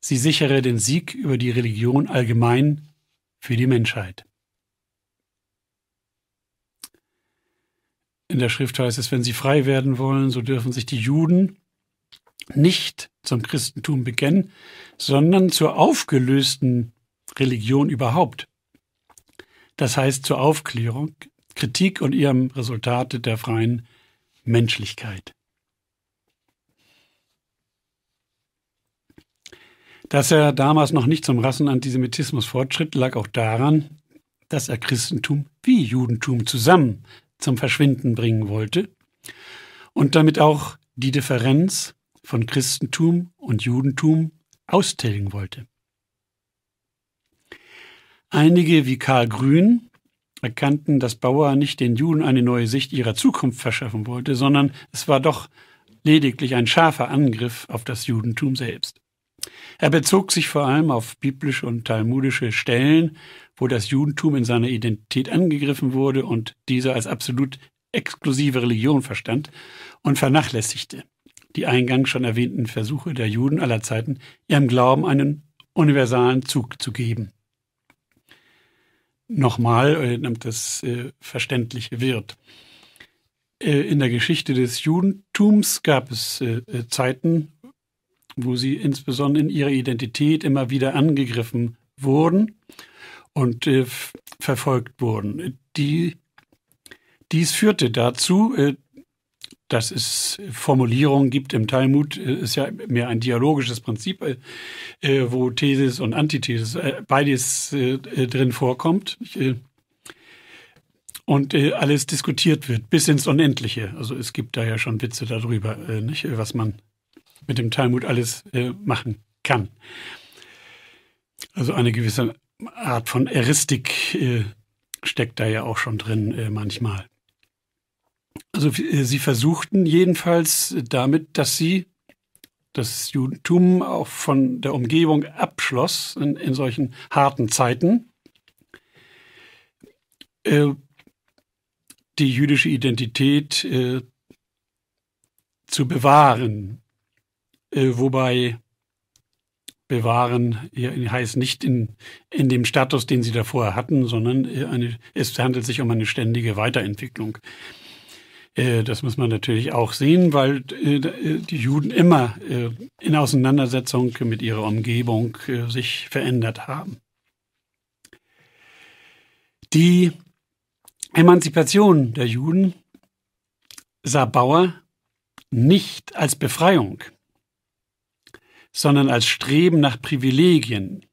Sie sichere den Sieg über die Religion allgemein für die Menschheit. In der Schrift heißt es, wenn sie frei werden wollen, so dürfen sich die Juden nicht zum Christentum bekennen, sondern zur aufgelösten Religion überhaupt das heißt zur Aufklärung, Kritik und ihrem Resultate der freien Menschlichkeit. Dass er damals noch nicht zum Rassenantisemitismus fortschritt, lag auch daran, dass er Christentum wie Judentum zusammen zum Verschwinden bringen wollte und damit auch die Differenz von Christentum und Judentum austilgen wollte. Einige, wie Karl Grün, erkannten, dass Bauer nicht den Juden eine neue Sicht ihrer Zukunft verschaffen wollte, sondern es war doch lediglich ein scharfer Angriff auf das Judentum selbst. Er bezog sich vor allem auf biblische und talmudische Stellen, wo das Judentum in seiner Identität angegriffen wurde und diese als absolut exklusive Religion verstand und vernachlässigte die eingangs schon erwähnten Versuche der Juden aller Zeiten, ihrem Glauben einen universalen Zug zu geben nochmal, äh, damit das äh, verständlich wird. Äh, in der Geschichte des Judentums gab es äh, äh, Zeiten, wo sie insbesondere in ihrer Identität immer wieder angegriffen wurden und verfolgt wurden. Die, dies führte dazu, dass es Formulierungen gibt im Talmud, äh, ist ja mehr ein dialogisches Prinzip, äh, äh, wo Thesis und Antithesis, beides drin vorkommt und alles diskutiert wird, bis ins Unendliche. Also es gibt da ja schon Witze darüber, was man mit dem Talmud alles machen kann. Also eine gewisse Art von Eristik steckt da ja auch schon drin manchmal. Also äh, sie versuchten jedenfalls damit, dass sie das Judentum auch von der Umgebung abschloss in, in solchen harten Zeiten. Äh, die jüdische Identität äh, zu bewahren, äh, wobei bewahren ja, heißt nicht in, in dem Status, den sie davor hatten, sondern äh, eine, es handelt sich um eine ständige Weiterentwicklung. Äh, das muss man natürlich auch sehen, weil äh, äh, die Juden immer in Auseinandersetzung mit ihrer Umgebung sich verändert haben. Die Emanzipation der Juden sah Bauer nicht als Befreiung, sondern als Streben nach Privilegien,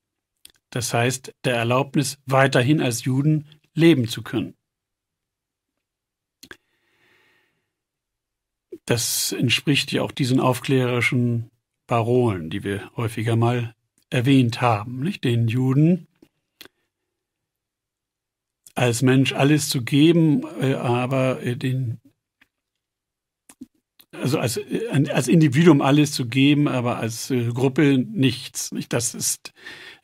das heißt der Erlaubnis, weiterhin als Juden leben zu können. Das entspricht ja auch diesen aufklärerischen Parolen, die wir häufiger mal erwähnt haben, nicht? Den Juden als Mensch alles zu geben, äh, aber äh, den, also als, äh, als Individuum alles zu geben, aber als Gruppe nichts, nicht? Das ist,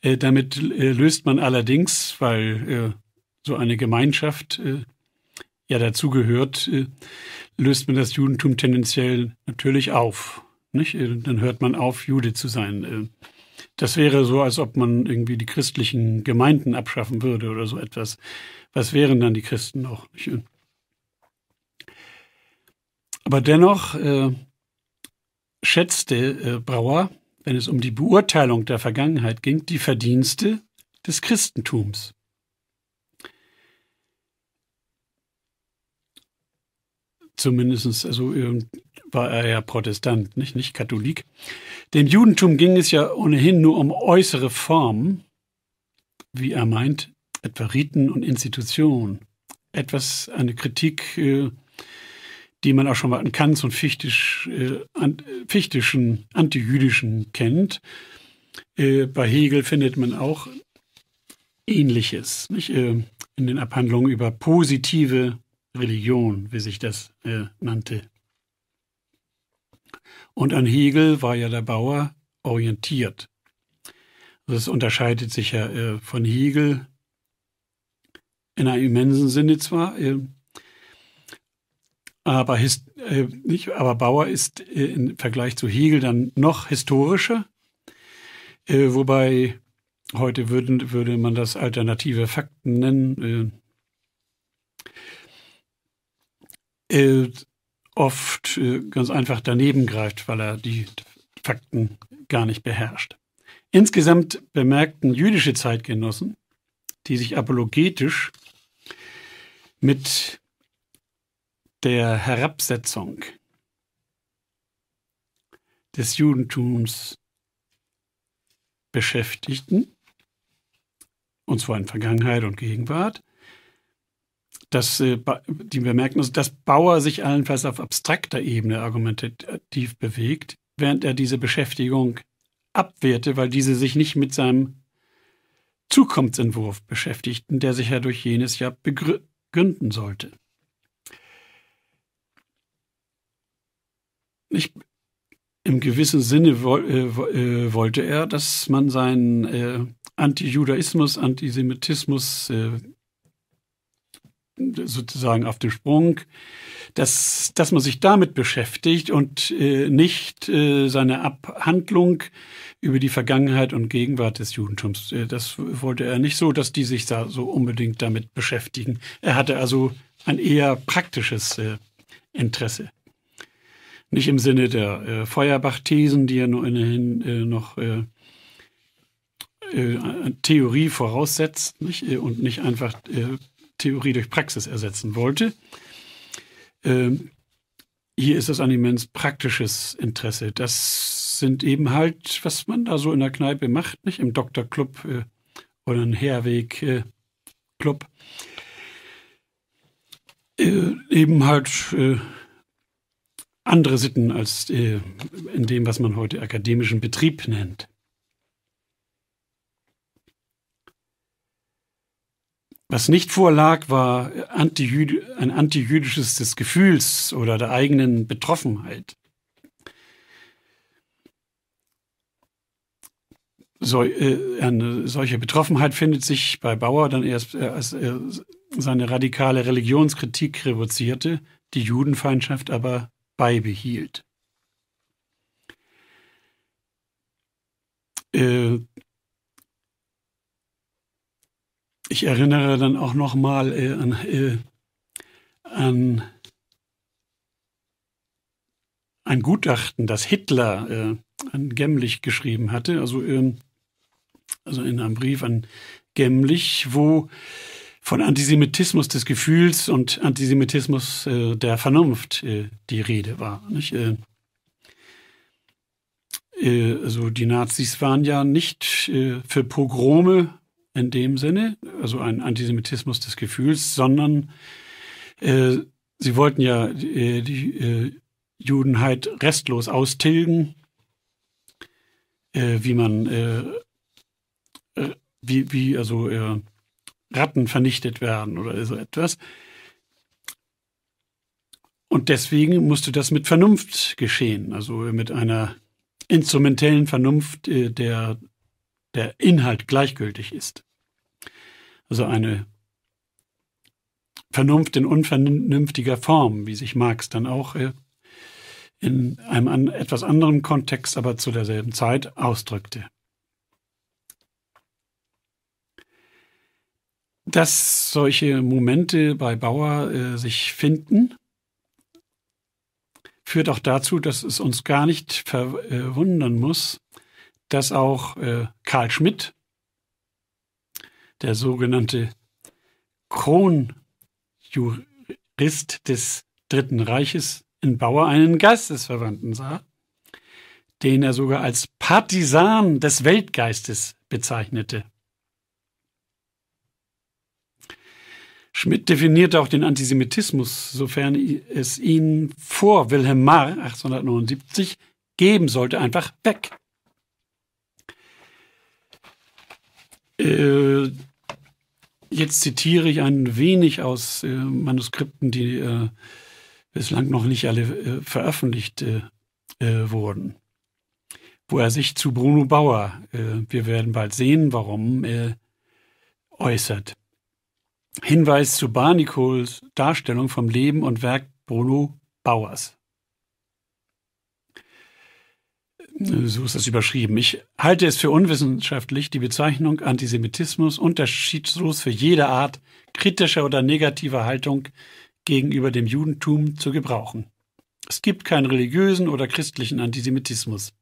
damit löst man allerdings, weil so eine Gemeinschaft ja dazugehört, löst man das Judentum tendenziell natürlich auf. Nicht? Äh, dann hört man auf, Jude zu sein. Äh, das wäre so, als ob man irgendwie die christlichen Gemeinden abschaffen würde oder so etwas. Was wären dann die Christen noch? Äh, aber dennoch äh, schätzte äh, Brauer, wenn es um die Beurteilung der Vergangenheit ging, die Verdienste des Christentums. zumindest, also ähm, war er ja Protestant, nicht, nicht Katholik. Dem Judentum ging es ja ohnehin nur um äußere Formen, wie er meint, etwa Riten und Institutionen. Etwas, eine Kritik, äh, die man auch schon mal an Kants und Fichtisch, äh, fichtischen, antijüdischen kennt. Äh, bei Hegel findet man auch Ähnliches, nicht? in den Abhandlungen über positive Religion, wie sich das äh, nannte. Und an Hegel war ja der Bauer orientiert. Das unterscheidet sich ja äh, von Hegel in einem immensen Sinne zwar, äh, aber, äh, nicht, aber, Bauer ist äh, im Vergleich zu Hegel dann noch historischer, äh, wobei heute würden, würde man das alternative Fakten nennen. Äh, äh, oft äh, ganz einfach daneben greift, weil er die Fakten gar nicht beherrscht. Insgesamt bemerkten jüdische Zeitgenossen, die sich apologetisch mit der Herabsetzung des Judentums beschäftigten, und zwar in Vergangenheit und Gegenwart, dass äh, die bemerken, also, dass Bauer sich allenfalls auf abstrakter Ebene argumentativ bewegt, während er diese Beschäftigung abwehrte, weil diese sich nicht mit seinem Zukunftsentwurf beschäftigten, der sich ja durch jenes Jahr begründen sollte. Ich, Im gewissen Sinne äh, äh, wollte er, dass man seinen Antijudaismus, Antisemitismus äh, sozusagen auf dem Sprung, dass, dass man sich damit beschäftigt und äh, nicht äh, seine Abhandlung über die Vergangenheit und Gegenwart des Judentums. Äh, das wollte er nicht so, dass die sich da so unbedingt damit beschäftigen. Er hatte also ein eher praktisches äh, Interesse. Nicht im Sinne der äh, Feuerbach-Thesen, die ja nur ohnehin äh, noch äh, äh, Theorie voraussetzt nicht? und nicht einfach Theorie durch Praxis ersetzen wollte. Ähm, hier ist das ein immens praktisches Interesse. Das sind eben halt, was man da so in der Kneipe macht, nicht? Im Doktorclub äh, oder im Herwegclub. Äh, äh, eben halt äh, andere Sitten als äh, in dem, was man heute akademischen Betrieb nennt. Was nicht vorlag, war anti ein antijüdisches des Gefühls oder der eigenen Betroffenheit. So, äh, eine solche Betroffenheit findet sich bei Bauer dann erst, äh, als er seine radikale Religionskritik revozierte, die Judenfeindschaft aber beibehielt. Äh, ich erinnere dann auch nochmal äh, an, äh, an ein Gutachten, das Hitler äh, an Gemlich geschrieben hatte, also, ähm, also in einem Brief an Gemlich, wo von Antisemitismus des Gefühls und Antisemitismus äh, der Vernunft äh, die Rede war. Äh, äh, also die Nazis waren ja nicht äh, für Pogrome in dem Sinne, also ein Antisemitismus des Gefühls, sondern äh, sie wollten ja äh, die äh, Judenheit halt restlos austilgen, äh, wie man, äh, äh, wie, wie also Ratten vernichtet werden oder so etwas. Und deswegen musste das mit Vernunft geschehen, also mit einer instrumentellen Vernunft der der Inhalt gleichgültig ist. Also eine Vernunft in unvernünftiger Form, wie sich Marx dann auch äh, in einem etwas anderen Kontext, aber zu derselben Zeit ausdrückte. Dass solche Momente bei Bauer äh, sich finden, führt auch dazu, dass es uns gar nicht verwundern äh, muss, dass auch äh, Karl Schmidt, der sogenannte Kronjurist des Dritten Reiches in Bauer, einen Geistesverwandten sah, den er sogar als Partisan des Weltgeistes bezeichnete. Schmidt definierte auch den Antisemitismus, sofern es ihn vor Wilhelm Marr 1879 geben sollte, einfach weg. Äh, jetzt zitiere ich ein wenig aus äh, Manuskripten, die äh, bislang noch nicht alle äh, veröffentlicht äh, äh, wurden, wo er sich zu Bruno Bauer, wir werden bald sehen, warum, äußert. Hinweis zu Barnicols Darstellung vom Leben und Werk Bruno Bauers. so ist das überschrieben. Ich halte es für unwissenschaftlich, die Bezeichnung Antisemitismus unterschiedslos für jede Art kritischer oder negativer Haltung gegenüber dem Judentum zu gebrauchen. Es gibt keinen religiösen oder christlichen Antisemitismus.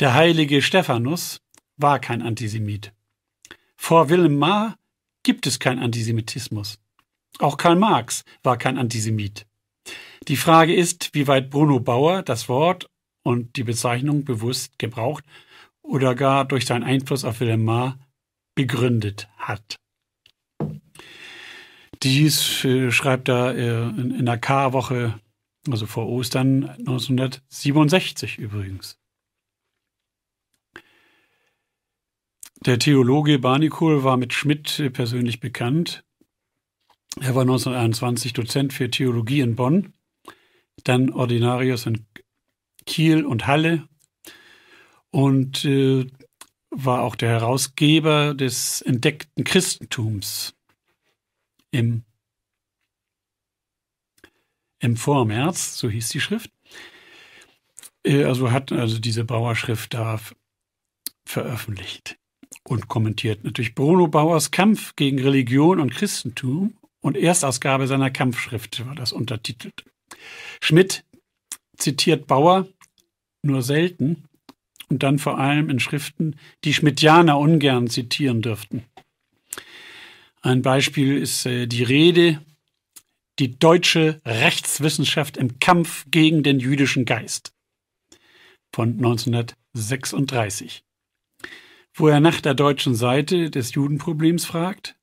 Der heilige Stephanus war kein Antisemit. Vor Willem Marr gibt es keinen Antisemitismus. Auch Karl Marx war kein Antisemit. Die Frage ist, wie weit Bruno Bauer das Wort und die Bezeichnung bewusst gebraucht oder gar durch seinen Einfluss auf Wilhelm Marr begründet hat. Dies äh, schreibt er äh, in, in der K-Woche, also vor Ostern 1967 übrigens. Der Theologe Barnicol war mit Schmidt äh, persönlich bekannt. Er war 1921 Dozent für Theologie in Bonn, dann Ordinarius in Kiel und Halle und äh, war auch der Herausgeber des entdeckten Christentums im, im Vormärz, so hieß die Schrift. Äh, also hat also diese Bauerschrift da veröffentlicht und kommentiert natürlich Bruno Bauers Kampf gegen Religion und Christentum und Erstausgabe seiner Kampfschrift war das untertitelt. Schmidt zitiert Bauer nur selten und dann vor allem in Schriften, die Schmidtianer ungern zitieren dürften. Ein Beispiel ist äh, die Rede, die deutsche Rechtswissenschaft im Kampf gegen den jüdischen Geist von 1936, wo er nach der deutschen Seite des Judenproblems fragt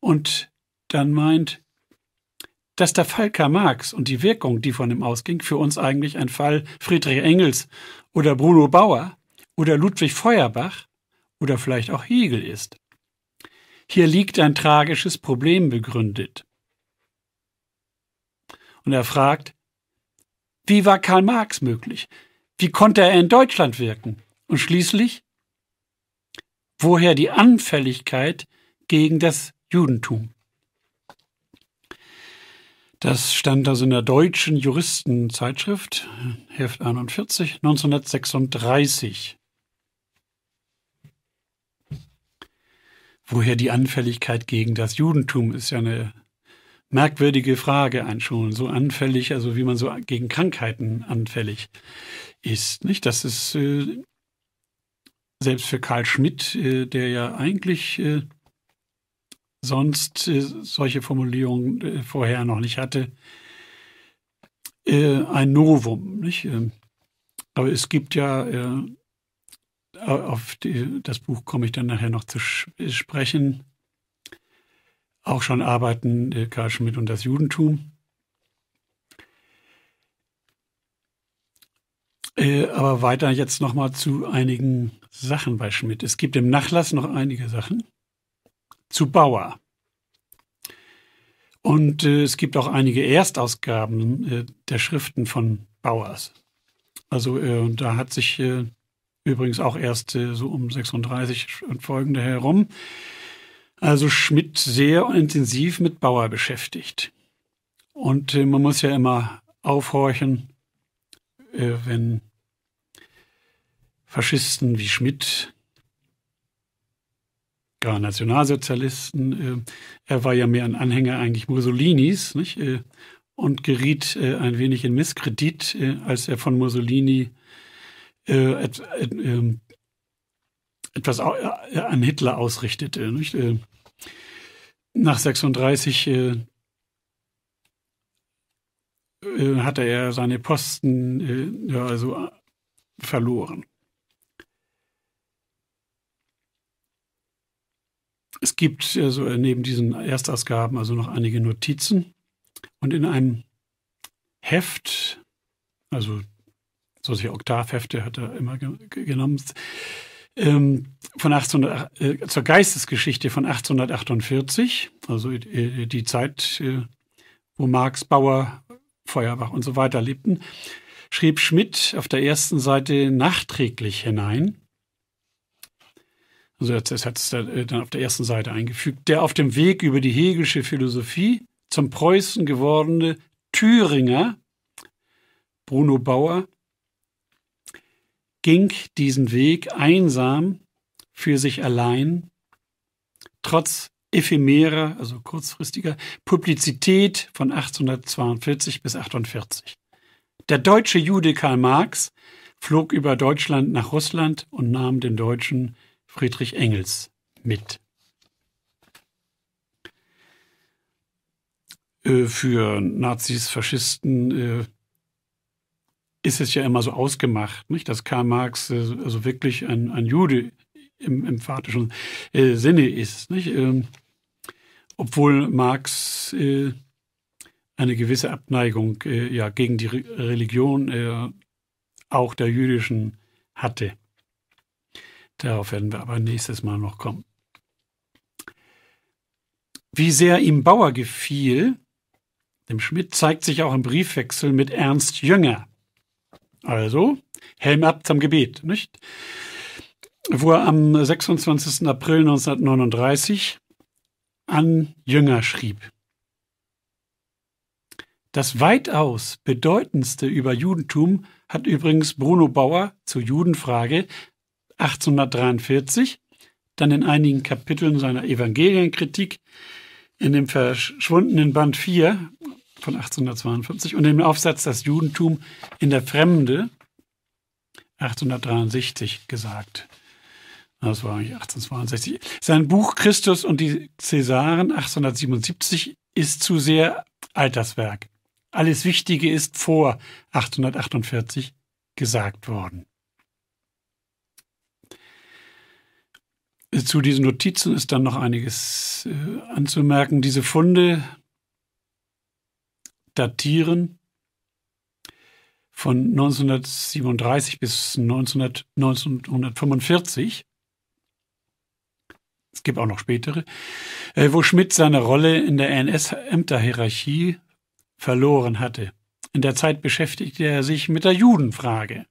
und dann meint, dass der Fall Karl Marx und die Wirkung, die von ihm ausging, für uns eigentlich ein Fall Friedrich Engels oder Bruno Bauer oder Ludwig Feuerbach oder vielleicht auch Hegel ist. Hier liegt ein tragisches Problem begründet. Und er fragt, wie war Karl Marx möglich? Wie konnte er in Deutschland wirken? Und schließlich, woher die Anfälligkeit gegen das Judentum? Das stand also in der deutschen Juristenzeitschrift, Heft 41, 1936. Woher die Anfälligkeit gegen das Judentum ist ja eine merkwürdige Frage einschulen. So anfällig, also wie man so gegen Krankheiten anfällig ist. Nicht? Das ist äh, selbst für Karl Schmidt, äh, der ja eigentlich äh, sonst äh, solche Formulierungen äh, vorher noch nicht hatte, äh, ein Novum. Nicht? Ähm, aber es gibt ja, äh, auf die, das Buch komme ich dann nachher noch zu sprechen, auch schon Arbeiten äh, Karl Schmidt und das Judentum. Äh, aber weiter jetzt nochmal zu einigen Sachen bei Schmidt. Es gibt im Nachlass noch einige Sachen zu Bauer. Und äh, es gibt auch einige Erstausgaben äh, der Schriften von Bauers. Also äh, da hat sich äh, übrigens auch erst äh, so um 36 und folgende herum, also Schmidt sehr intensiv mit Bauer beschäftigt. Und äh, man muss ja immer aufhorchen, wenn Faschisten wie Schmidt ja, Nationalsozialisten. Äh, er war ja mehr ein Anhänger eigentlich Mussolinis nicht? Äh, und geriet äh, ein wenig in Misskredit, als er von Mussolini ähm, etwas an Hitler ausrichtete. Nicht? nach 36 hatte er seine Posten also verloren. Es gibt also äh, neben diesen Erstausgaben also noch einige Notizen. Und in einem Heft, also solche Oktavhefte hat er immer genommen, ähm, von 1800, äh, zur Geistesgeschichte von 1848, also äh, äh, die Zeit, äh, wo Marx, Bauer, Feuerbach und so weiter lebten, schrieb Schmidt auf der ersten Seite nachträglich hinein, also das hat es äh, dann auf der ersten Seite eingefügt. Der auf dem Weg über die hegelische Philosophie zum Preußen gewordene Thüringer Bruno Bauer ging diesen Weg einsam für sich allein, trotz ephemerer, also kurzfristiger Publizität von 1842 bis 48. Der deutsche Jude Karl Marx flog über Deutschland nach Russland und nahm den deutschen Friedrich Engels mit. Äh, für Nazis, Faschisten äh, ist es ja immer so ausgemacht, nicht? dass Karl Marx äh, also wirklich ein, ein Jude im, emphatischen Sinne ist. Nicht? Ähm, obwohl Marx eine gewisse Abneigung ja, gegen die Religion auch der jüdischen hatte. Darauf werden wir aber nächstes Mal noch kommen. Wie sehr ihm Bauer gefiel, dem Schmidt, zeigt sich auch im Briefwechsel mit Ernst Jünger. Also, Helm ab zum Gebet, nicht? Wo er am 26. April 1939 an Jünger schrieb. Das weitaus bedeutendste über Judentum hat übrigens Bruno Bauer zur Judenfrage 1843, dann in einigen Kapiteln seiner Evangelienkritik, in dem verschwundenen Band 4 von 1852 und dem Aufsatz Das Judentum in der Fremde 1863 gesagt. Das war eigentlich 1862. Sein Buch Christus und die Cäsaren 1877 ist zu sehr Alterswerk. Alles Wichtige ist vor 1848 gesagt worden. Zu diesen Notizen ist dann noch einiges äh, anzumerken. Diese Funde datieren von 1937 bis 1900, 1945. Es gibt auch noch spätere, äh, wo Schmidt seine Rolle in der NS-Ämterhierarchie verloren hatte. In der Zeit beschäftigte er sich mit der Judenfrage.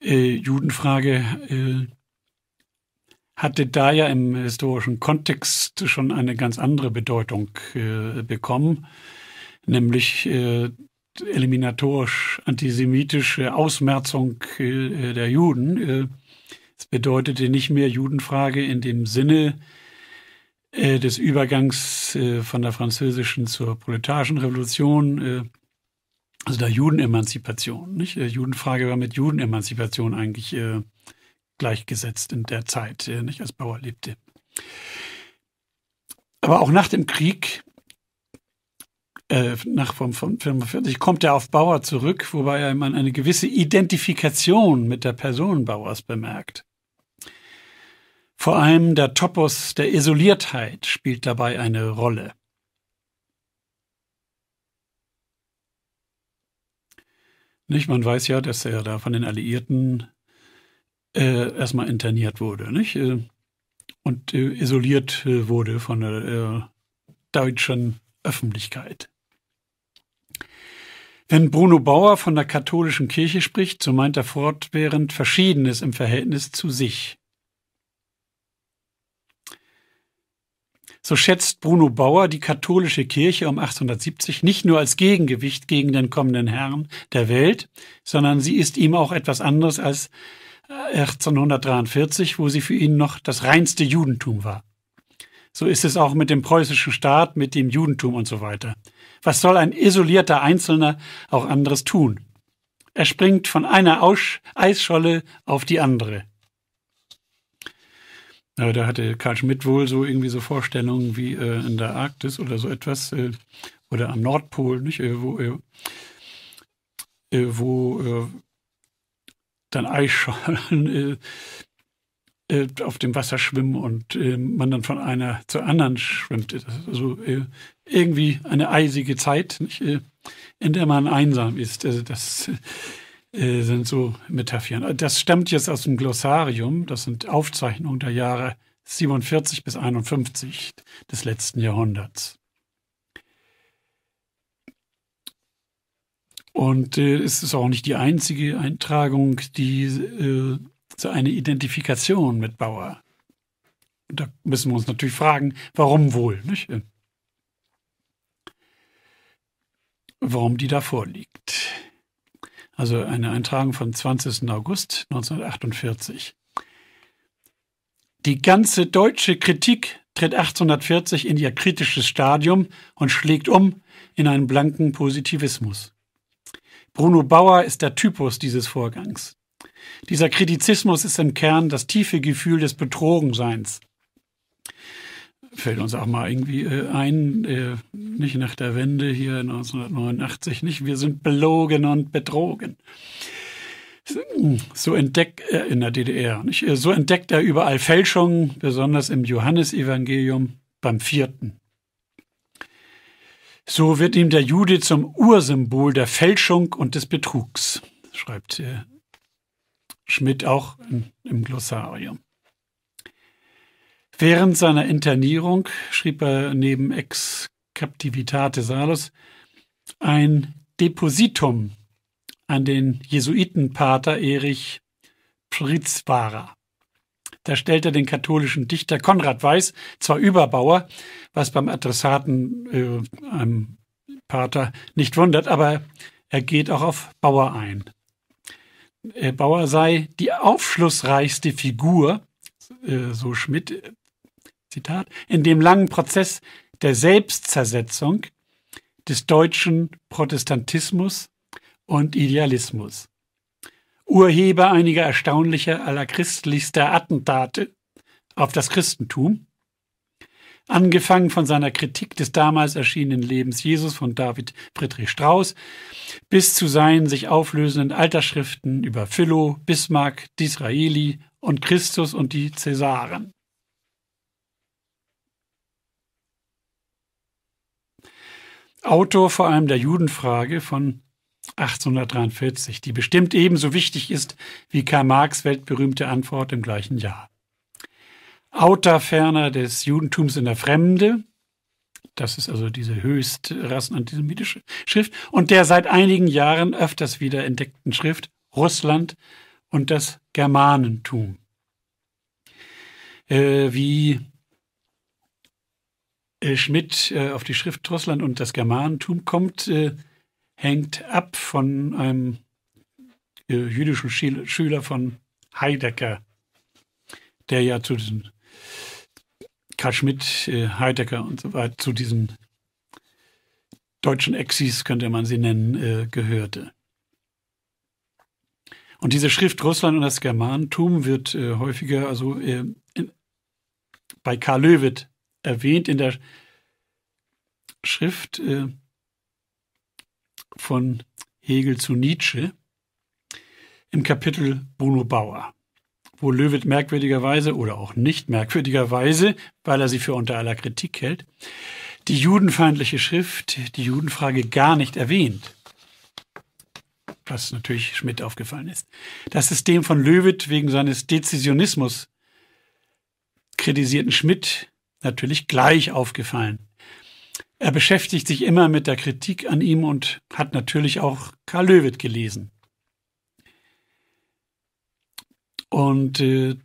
Äh, Judenfrage äh, hatte da ja im historischen Kontext schon eine ganz andere Bedeutung äh, bekommen, nämlich äh, eliminatorisch antisemitische Ausmerzung äh, der Juden. Äh, es bedeutete nicht mehr Judenfrage in dem Sinne äh, des Übergangs äh, von der französischen zur proletarischen Revolution, also der Judenemanzipation. Nicht? Judenfrage war mit Judenemanzipation eigentlich gleichgesetzt in der Zeit, nicht als Bauer lebte. Aber auch nach dem Krieg, äh, nach vom, vom 45, kommt er auf Bauer zurück, wobei er man eine gewisse Identifikation mit der Person Bauers bemerkt. Vor allem der Topos der Isoliertheit spielt dabei eine Rolle. Nicht, man weiß ja, dass er da von den Alliierten äh, erstmal interniert wurde, nicht? Äh, und äh, isoliert äh, wurde von der äh, deutschen Öffentlichkeit. Wenn Bruno Bauer von der katholischen Kirche spricht, so meint er fortwährend Verschiedenes im Verhältnis zu sich. So schätzt Bruno Bauer die katholische Kirche um 1870 nicht nur als Gegengewicht gegen den kommenden Herrn der Welt, sondern sie ist ihm auch etwas anderes als 1843, wo sie für ihn noch das reinste Judentum war. So ist es auch mit dem preußischen Staat, mit dem Judentum und so weiter. Was soll ein isolierter Einzelner auch anderes tun? Er springt von einer Aus Eisscholle auf die andere. Ja, da hatte Karl Schmidt wohl so irgendwie so Vorstellungen wie äh, in der Arktis oder so etwas äh, oder am Nordpol, nicht? Äh, wo, äh, äh, wo äh, dann Eischollen äh, äh, auf dem Wasser schwimmen und äh, man dann von einer zur anderen schwimmt. Also äh, irgendwie eine eisige Zeit, nicht, äh, in der man einsam ist. Also das äh, sind so Metaphern. Das stammt jetzt aus dem Glossarium, das sind Aufzeichnungen der Jahre 47 bis 51 des letzten Jahrhunderts. Und äh, es ist auch nicht die einzige Eintragung, die äh, so eine Identifikation mit Bauer. da müssen wir uns natürlich fragen, warum wohl, nicht? Warum die da vorliegt. Also eine Eintragung vom 20. August 1948. Die ganze deutsche Kritik tritt 1840 in ihr kritisches Stadium und schlägt um in einen blanken Positivismus. Bruno Bauer ist der Typus dieses Vorgangs. Dieser Kritizismus ist im Kern das tiefe Gefühl des Betrogenseins. Fällt uns auch mal irgendwie äh, ein, äh, nicht nach der Wende hier 1989, nicht? Wir sind belogen und betrogen. So entdeckt er äh, in der DDR, nicht? So entdeckt er überall Fälschungen, besonders im Johannesevangelium beim vierten. So wird ihm der Jude zum Ursymbol der Fälschung und des Betrugs, schreibt äh, Schmidt auch im Glossarium. Während seiner Internierung schrieb er neben Ex Captivitate Salus ein Depositum an den Jesuitenpater Erich Pritzwarer. Da stellt er den katholischen Dichter Konrad Weiß, zwar Überbauer, was beim Adressaten, äh, einem Pater, nicht wundert, aber er geht auch auf Bauer ein. Äh, Bauer sei die aufschlussreichste Figur, äh, so Schmidt, äh, Zitat, in dem langen Prozess der Selbstzersetzung des deutschen Protestantismus und Idealismus. Urheber einiger erstaunlicher allerchristlichster Attentate auf das Christentum, angefangen von seiner Kritik des damals erschienenen Lebens Jesus von David Friedrich Strauss bis zu seinen sich auflösenden Altersschriften über Philo, Bismarck, Disraeli und Christus und die Cäsaren. Autor vor allem der Judenfrage von 1843, die bestimmt ebenso wichtig ist wie Karl Marx weltberühmte Antwort im gleichen Jahr. Autor ferner des Judentums in der Fremde, das ist also diese höchst rassenantisemitische Schrift, und der seit einigen Jahren öfters wieder entdeckten Schrift Russland und das Germanentum. Äh, wie äh, Schmidt äh, auf die Schrift Russland und das Germanentum kommt, äh, hängt ab von einem äh, jüdischen Schüler von Heidegger, der ja zu diesem Karl Schmidt, äh, Heidegger und so weiter, zu diesen deutschen Exis, könnte man sie nennen, äh, gehörte. Und diese Schrift Russland und das Germanentum wird häufiger, also bei Karl Löwit erwähnt in der Schrift von Hegel zu Nietzsche im Kapitel Bruno Bauer, wo Löwit merkwürdigerweise oder auch nicht merkwürdigerweise, weil er sie für unter aller Kritik hält, die judenfeindliche Schrift, die Judenfrage gar nicht erwähnt was natürlich Schmidt aufgefallen ist. Das System von Löwit wegen seines Dezisionismus kritisierten Schmidt natürlich gleich aufgefallen. Er beschäftigt sich immer mit der Kritik an ihm und hat natürlich auch Karl Löwitt gelesen. Und äh,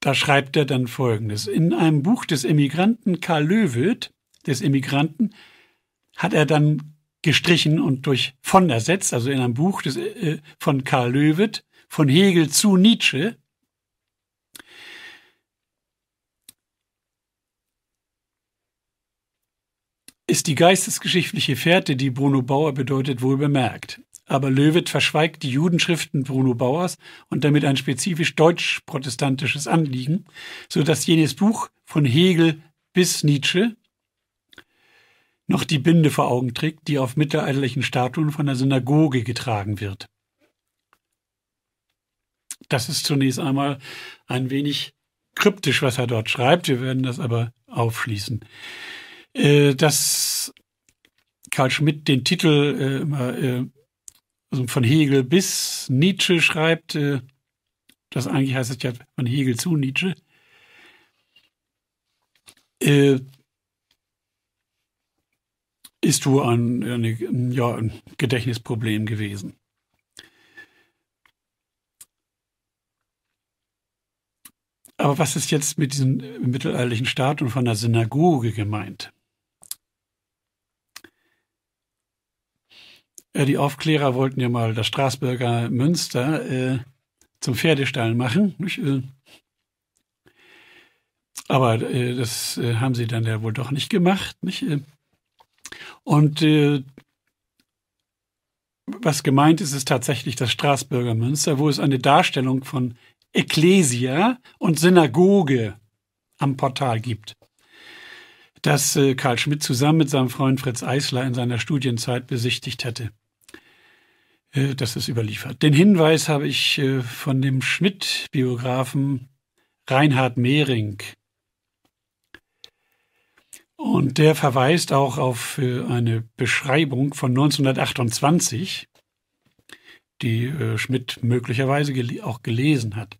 da schreibt er dann folgendes. In einem Buch des Emigranten Karl Löwitt, des Emigranten, hat er dann gestrichen und durch von ersetzt, also in einem Buch des, äh, von Karl Löwitt, von Hegel zu Nietzsche, ist die geistesgeschichtliche Fährte, die Bruno Bauer bedeutet, wohl bemerkt. Aber Löwet verschweigt die Judenschriften Bruno Bauers und damit ein spezifisch deutsch-protestantisches Anliegen, so dass jenes Buch von Hegel bis Nietzsche noch die Binde vor Augen trägt, die auf mittelalterlichen Statuen von der Synagoge getragen wird. Das ist zunächst einmal ein wenig kryptisch, was er dort schreibt. Wir werden das aber aufschließen äh, dass Karl Schmidt den Titel äh, immer, äh, also von Hegel bis Nietzsche schreibt. Äh, das eigentlich heißt es ja von Hegel zu Nietzsche. Äh, ist wohl ein, ein, ja, ein Gedächtnisproblem gewesen. Aber was ist jetzt mit diesem mittelalterlichen Staat und von der Synagoge gemeint? Äh, die Aufklärer wollten ja mal das Straßburger Münster äh, zum Pferdestall machen. Nicht? Äh. Aber das haben sie dann ja wohl doch nicht gemacht. Nicht? Und was gemeint ist, ist tatsächlich das Straßburger Münster, wo es eine Darstellung von Ekklesia und Synagoge am Portal gibt. Das Karl Schmidt zusammen mit seinem Freund Fritz Eisler in seiner Studienzeit besichtigt hätte. Äh, das ist überliefert. Den Hinweis habe ich äh, von dem Schmidt-Biografen Reinhard Mehring. Und der verweist auch auf äh, eine Beschreibung von 1928, die Schmidt möglicherweise auch gelesen hat.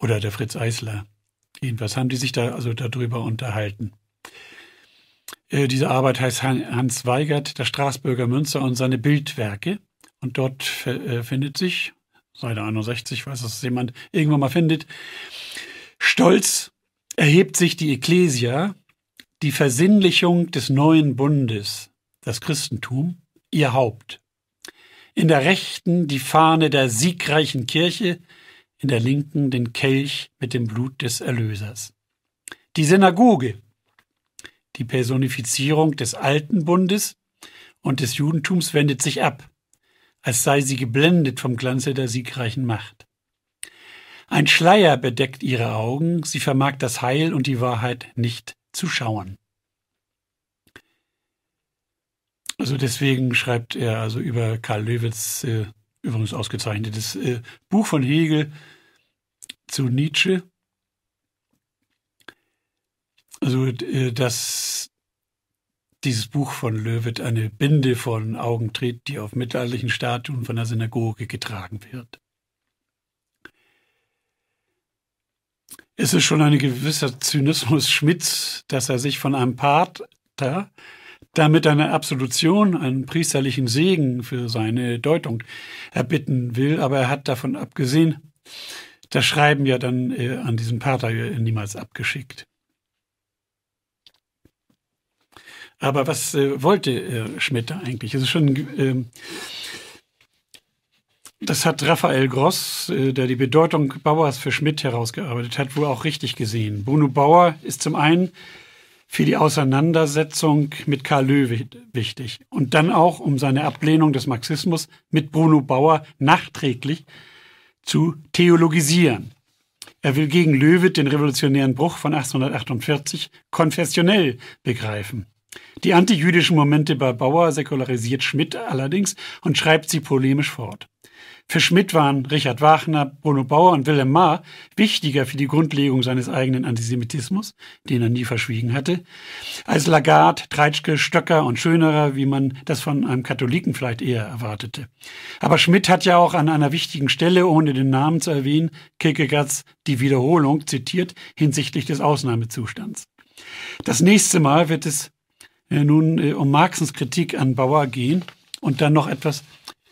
Oder der Fritz Eisler. Jedenfalls haben die sich da also darüber unterhalten. Äh, diese Arbeit heißt Hans Weigert, der Straßburger Münster und seine Bildwerke. Und dort äh, findet sich, Seite 61, weiß das jemand irgendwann mal findet, stolz erhebt sich die Ekklesia, die Versinnlichung des neuen Bundes, das Christentum, ihr Haupt. In der rechten die Fahne der siegreichen Kirche, in der linken den Kelch mit dem Blut des Erlösers. Die Synagoge, die Personifizierung des alten Bundes und des Judentums wendet sich ab, als sei sie geblendet vom Glanze der siegreichen Macht. Ein Schleier bedeckt ihre Augen, sie vermag das Heil und die Wahrheit nicht zu schauen. Also deswegen schreibt er also über Karl Löwitz, äh, übrigens ausgezeichnetes äh, Buch von Hegel zu Nietzsche, also äh, dass dieses Buch von Löwit eine Binde von Augen tritt, die auf mittelalterlichen Statuen von der Synagoge getragen wird. Es ist schon ein gewisser Zynismus Schmidts, dass er sich von einem Pater damit eine Absolution, einen priesterlichen Segen für seine Deutung erbitten will, aber er hat davon abgesehen, das Schreiben ja dann äh, an diesen Pater niemals abgeschickt. Aber was äh, wollte äh, Schmidt eigentlich? Es ist schon. Äh, das hat Raphael Gross, äh, der die Bedeutung Bauers für Schmidt herausgearbeitet hat, wohl auch richtig gesehen. Bruno Bauer ist zum einen für die Auseinandersetzung mit Karl Löwe wichtig und dann auch um seine Ablehnung des Marxismus mit Bruno Bauer nachträglich zu theologisieren. Er will gegen Löwe den revolutionären Bruch von 1848 konfessionell begreifen. Die antijüdischen Momente bei Bauer säkularisiert Schmidt allerdings und schreibt sie polemisch fort. Für Schmidt waren Richard Wagner, Bruno Bauer und Wilhelm Maher wichtiger für die Grundlegung seines eigenen Antisemitismus, den er nie verschwiegen hatte, als Lagarde, Treitschke, Stöcker und Schönerer, wie man das von einem Katholiken vielleicht eher erwartete. Aber Schmidt hat ja auch an einer wichtigen Stelle, ohne den Namen zu erwähnen, Kierkegaards die Wiederholung zitiert hinsichtlich des Ausnahmezustands. Das nächste Mal wird es äh, nun äh, um Marxens Kritik an Bauer gehen und dann noch etwas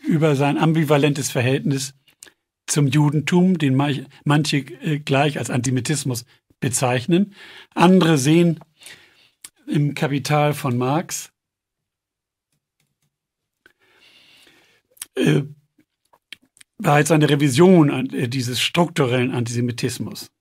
über sein ambivalentes Verhältnis zum Judentum, den manche äh, gleich als Antisemitismus bezeichnen. Andere sehen im Kapital von Marx äh, bereits eine Revision äh, dieses strukturellen Antisemitismus.